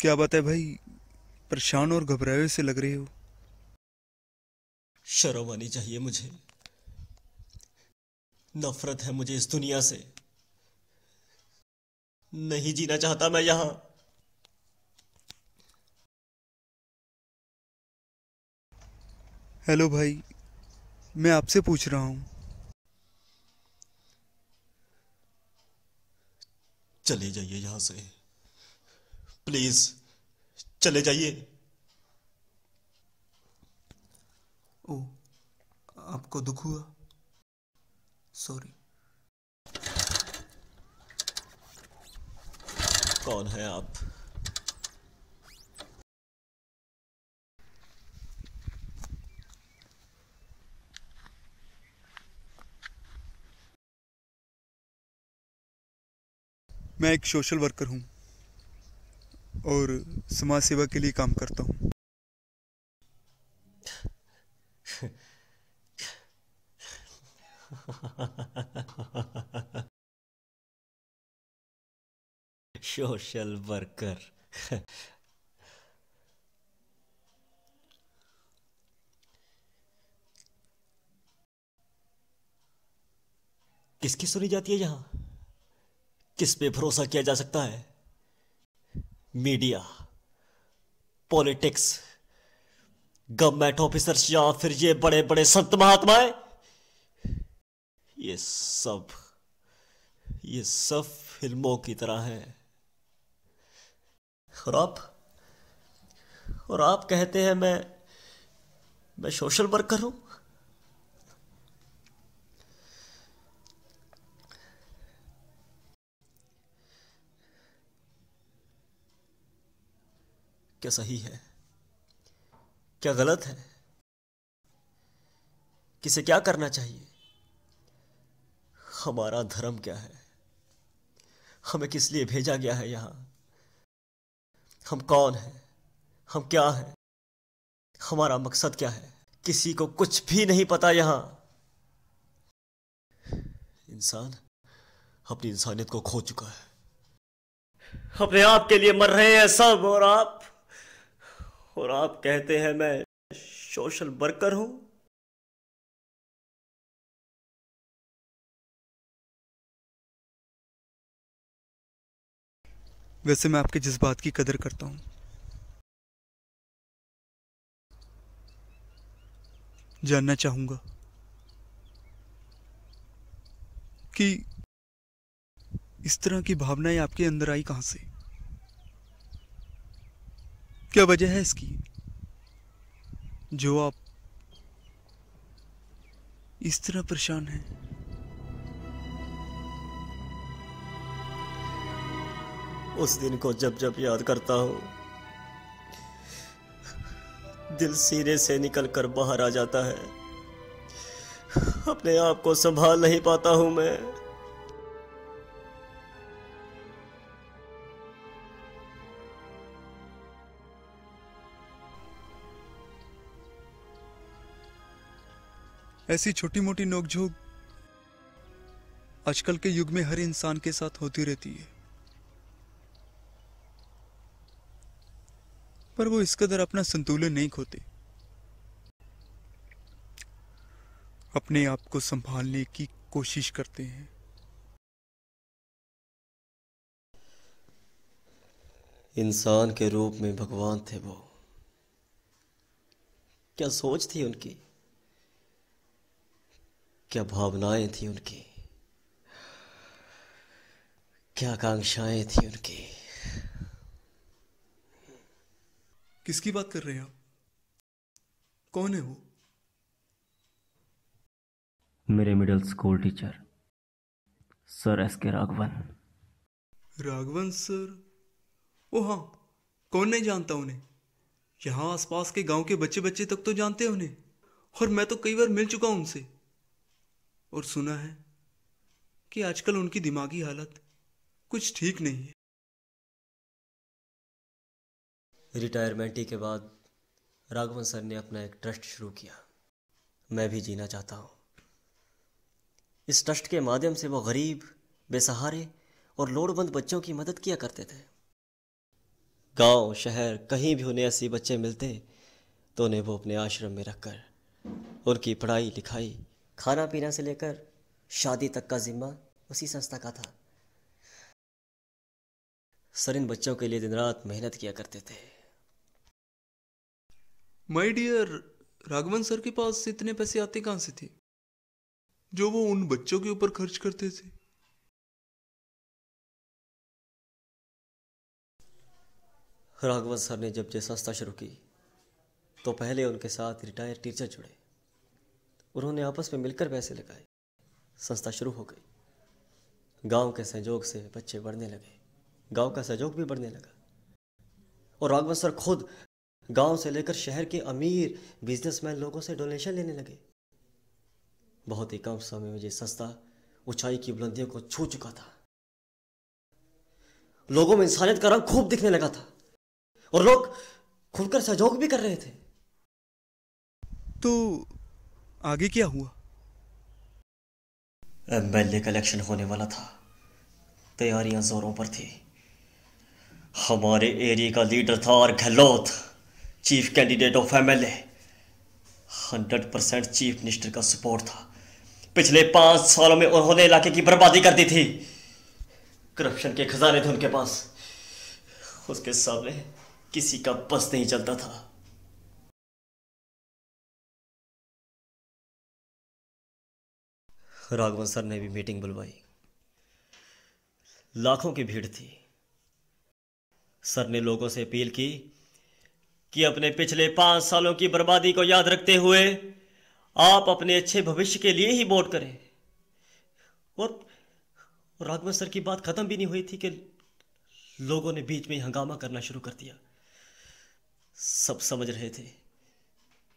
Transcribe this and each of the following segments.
क्या बात है भाई परेशान और घबराए से लग रहे हो शर्म आनी चाहिए मुझे नफरत है मुझे इस दुनिया से नहीं जीना चाहता मैं यहां हेलो भाई मैं आपसे पूछ रहा हूं चले जाइए यहां से प्लीज चले जाइए ओ आपको दुख हुआ सॉरी कौन है आप मैं एक सोशल वर्कर हूं और समाज सेवा के लिए काम करता हूँ सोशल वर्कर किसकी सुनी जाती है यहां किस पे भरोसा किया जा सकता है मीडिया पॉलिटिक्स गवर्नमेंट ऑफिसर्स या फिर ये बड़े बड़े संत महात्माएं ये सब ये सब फिल्मों की तरह है और आप और आप कहते हैं मैं मैं सोशल वर्कर हूं क्या सही है क्या गलत है किसे क्या करना चाहिए हमारा धर्म क्या है हमें किस लिए भेजा गया है यहां हम कौन हैं हम क्या हैं हमारा मकसद क्या है किसी को कुछ भी नहीं पता यहां इंसान अपनी इंसानियत को खो चुका है अपने आप के लिए मर रहे हैं सब और आप और आप कहते हैं मैं सोशल वर्कर हूं वैसे मैं आपके जज्बात की कदर करता हूं जानना चाहूंगा कि इस तरह की भावनाएं आपके अंदर आई कहां से क्या वजह है इसकी जो आप इस तरह परेशान हैं उस दिन को जब जब याद करता हूं दिल सीने से निकल कर बाहर आ जाता है अपने आप को संभाल नहीं पाता हूं मैं ऐसी छोटी मोटी नोकझोंक आजकल के युग में हर इंसान के साथ होती रहती है पर वो इस कदर अपना संतुलन नहीं खोते अपने आप को संभालने की कोशिश करते हैं इंसान के रूप में भगवान थे वो क्या सोच थी उनकी क्या भावनाएं थी उनकी क्या आकांक्षाएं थी उनकी किसकी बात कर रहे हैं आप कौन है वो मेरे middle school teacher sir S K Raghavan Raghavan sir ओ हाँ कौन नहीं जानता उन्हें यहाँ आसपास के गांव के बच्चे बच्चे तक तो जानते हैं उन्हें और मैं तो कई बार मिल चुका हूं उनसे और सुना है कि आजकल उनकी दिमागी हालत कुछ ठीक नहीं है रिटायरमेंट के बाद राघवन सर ने अपना एक ट्रस्ट शुरू किया मैं भी जीना चाहता हूं इस ट्रस्ट के माध्यम से वो गरीब बेसहारे और लोड़बंद बच्चों की मदद किया करते थे गांव, शहर कहीं भी उन्हें ऐसे बच्चे मिलते तो उन्हें वो अपने आश्रम में रखकर उनकी पढ़ाई लिखाई खाना पीना से लेकर शादी तक का जिम्मा उसी संस्था का था सर इन बच्चों के लिए दिन रात मेहनत किया करते थे माई डियर राघवन सर के पास इतने पैसे आते कहां से थे जो वो उन बच्चों के ऊपर खर्च करते थे राघवन सर ने जब जैसा संस्था शुरू की तो पहले उनके साथ रिटायर्ड टीचर जुड़े उन्होंने आपस में मिलकर पैसे लगाए संस्था शुरू हो गई गांव के सहयोग से बच्चे बढ़ने लगे गांव का सहयोग भी बढ़ने लगा और राघवन सर खुद गांव से लेकर शहर के अमीर बिजनेसमैन लोगों से डोनेशन लेने लगे बहुत ही कम समय में यह संस्था ऊंचाई की बुलंदियों को छू चुका था लोगों में इंसानियत का रंग खूब दिखने लगा था और लोग खुलकर सहयोग भी कर रहे थे तो आगे क्या हुआ एमएलए का इलेक्शन होने वाला था तैयारियां जोरों पर थी हमारे एरिया का लीडर था और Gehlot chief candidate of MLA hundred percent chief minister का सपोर्ट था पिछले पांच सालों में उन्होंने इलाके की बर्बादी कर दी थी करप्शन के खजाने थे उनके पास उसके सामने किसी का बस नहीं चलता था राघवन सर ने भी मीटिंग बुलवाई लाखों की भीड़ थी सर ने लोगों से अपील की कि अपने पिछले पांच सालों की बर्बादी को याद रखते हुए आप अपने अच्छे भविष्य के लिए ही वोट करें और राघवन सर की बात खत्म भी नहीं हुई थी कि लोगों ने बीच में ही हंगामा करना शुरू कर दिया सब समझ रहे थे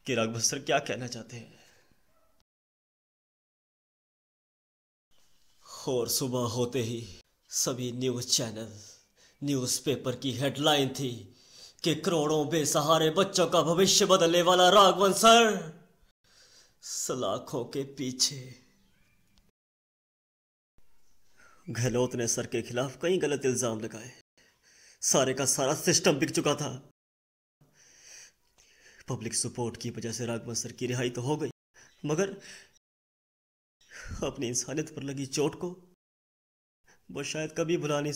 कि राघवन सर क्या कहना चाहते हैं और सुबह होते ही सभी न्यूज़ चैनल न्यूज़पेपर की हेडलाइन थी कि करोड़ों बेसहारे बच्चों का भविष्य बदलने वाला राघवन सर सलाखों के पीछे गहलोत ने सर के खिलाफ कई गलत इल्जाम लगाए सारे का सारा सिस्टम बिक चुका था पब्लिक सपोर्ट की वजह से राघवन सर की रिहाई तो हो गई मगर अपनी इंसानियत पर लगी चोट को वो शायद कभी भुला नहीं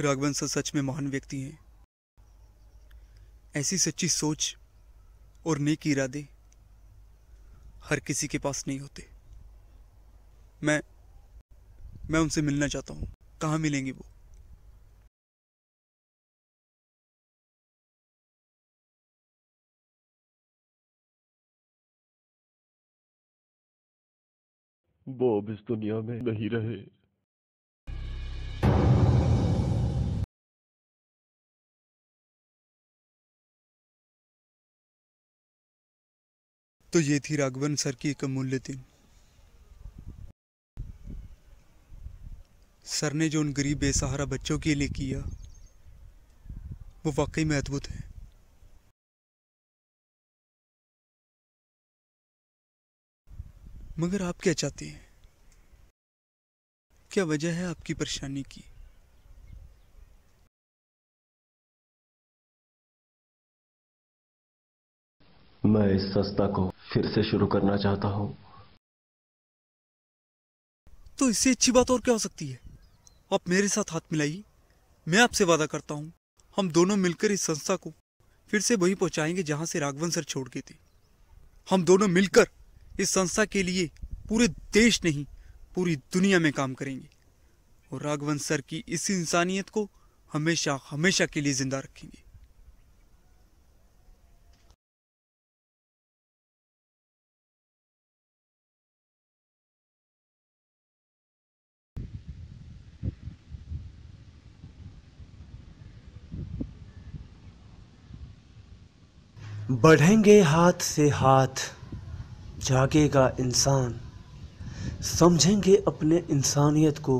राघवन सर सच में महान व्यक्ति हैं ऐसी सच्ची सोच और नेक इरादे हर किसी के पास नहीं होते मैं मैं उनसे मिलना चाहता हूं कहां मिलेंगे वो वो अब इस दुनिया में नहीं रहे तो ये थी राघवन सर की एक अमूल्य दिन सर ने जो उन गरीब बेसहारा बच्चों के लिए किया वो वाकई में अद्भुत है मगर आप क्या चाहते हैं क्या वजह है आपकी परेशानी की मैं इस संस्था को फिर से शुरू करना चाहता हूं तो इससे अच्छी बात और क्या हो सकती है आप मेरे साथ हाथ मिलाइए मैं आपसे वादा करता हूं हम दोनों मिलकर इस संस्था को फिर से वही पहुंचाएंगे जहां से राघवन सर छोड़ गए थे हम दोनों मिलकर इस संस्था के लिए पूरे देश नहीं पूरी दुनिया में काम करेंगे और राघवन सर की इस इंसानियत को हमेशा हमेशा के लिए जिंदा रखेंगे बढ़ेंगे हाथ से हाथ जागेगा इंसान समझेंगे अपने इंसानियत को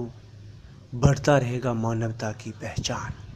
बढ़ता रहेगा मानवता की पहचान